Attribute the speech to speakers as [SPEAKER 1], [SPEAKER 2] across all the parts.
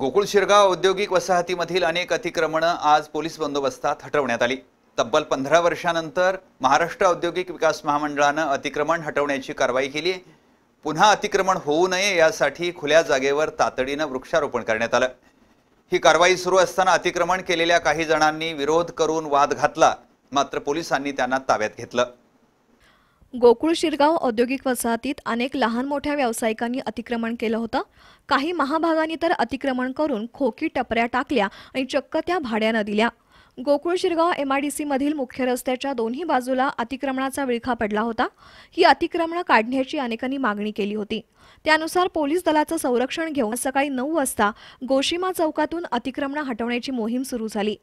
[SPEAKER 1] गोकुळ शिरगाव औद्योगिक वसाहतीमधील अनेक अतिक्रमणं आज पोलीस बंदोबस्तात हटवण्यात आली तब्बल पंधरा वर्षानंतर महाराष्ट्र औद्योगिक विकास महामंडळानं अतिक्रमण हटवण्याची कारवाई केली पुन्हा अतिक्रमण होऊ नये यासाठी खुल्या जागेवर तातडीनं वृक्षारोपण करण्यात आलं ही कारवाई सुरू असताना अतिक्रमण केलेल्या काही जणांनी विरोध करून वाद घातला मात्र पोलिसांनी त्यांना ताब्यात घेतलं
[SPEAKER 2] गोकुळ शिरगाव औद्योगिक वसाहतीत अनेक लहान मोठ्या व्यावसायिकांनी अतिक्रमण केलं होतं काही महाभागांनी तर अतिक्रमण करून खोकी टपऱ्या टाकल्या आणि चक्क त्या भाड्यानं दिल्या गोकुळ शिरगाव एमआयडीसीमधील मुख्य रस्त्याच्या दोन्ही बाजूला अतिक्रमणाचा विळखा पडला होता ही अतिक्रमणं काढण्याची अनेकांनी मागणी केली होती त्यानुसार पोलीस दलाचं संरक्षण घेऊन सकाळी नऊ वाजता गोशिमा चौकातून अतिक्रमण हटवण्याची मोहीम सुरू झाली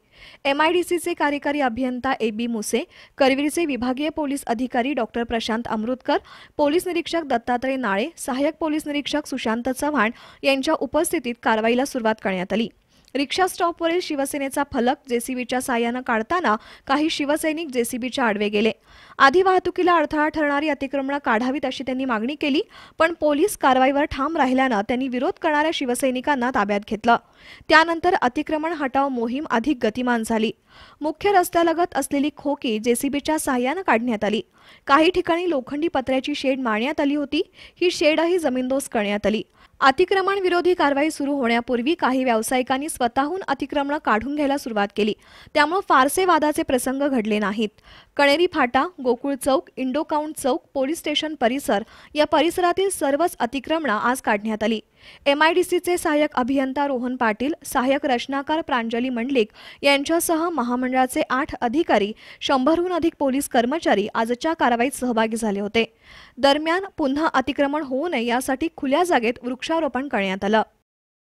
[SPEAKER 2] एमआयडीसीचे कार्यकारी अभियंता ए बी मुसे करवीरचे विभागीय पोलीस अधिकारी डॉक्टर प्रशांत अमृतकर पोलीस निरीक्षक दत्तात्रय नाळे सहाय्यक पोलीस निरीक्षक सुशांत चव्हाण यांच्या उपस्थितीत कारवाईला सुरुवात करण्यात आली रिक्षा स्टॉपवरील शिवसेनेचा फलक जेसीबीच्या साह्यानं काढताना काही शिवसैनिक जेसीबीच्या आडवे गेले आधी वाहतुकीला अडथळा ठरणारी अतिक्रमणं काढावीत अशी त्यांनी मागणी केली पण पोलीस कारवाईवर ठाम राहिल्यानं त्यांनी विरोध करणाऱ्या शिवसैनिकांना ताब्यात घेतलं त्यानंतर अतिक्रमण हटाव मोहीम अधिक गतिमान झाली मुख्य रस्त्यालगत असलेली खोकी जेसीबीच्या साह्यानं काढण्यात आली काही ठिकाणी लोखंडी पत्र्याची शेड मारण्यात आली होती ही शेडही जमीनदोस्त करण्यात आली अतिक्रमण विरोधी कारवाई सुरू होण्यापूर्वी काही व्यावसायिकांनी स्वतःहून अतिक्रमण काढून घ्यायला सुरुवात केली त्यामुळे फारसे वादाचे प्रसंग घडले नाहीत कणेरी फाटा गोकुळ चौक इंडो काउंट चौक पोलीस स्टेशन परिसर या परिसरातील सर्वच अतिक्रमण आज काढण्यात आली एम आय डी सीचे सहाय्यक अभियंता रोहन पाटील सहाय्यक रचनाकार प्रांजली मंडलिक यांच्यासह महामंडळाचे आठ अधिकारी शंभरहून अधिक पोलीस कर्मचारी आजच्या कारवाईत सहभागी झाले होते दरम्यान पुन्हा अतिक्रमण होऊ नये यासाठी खुल्या जागेत वृक्ष वृक्षारोपण करण्यात आलं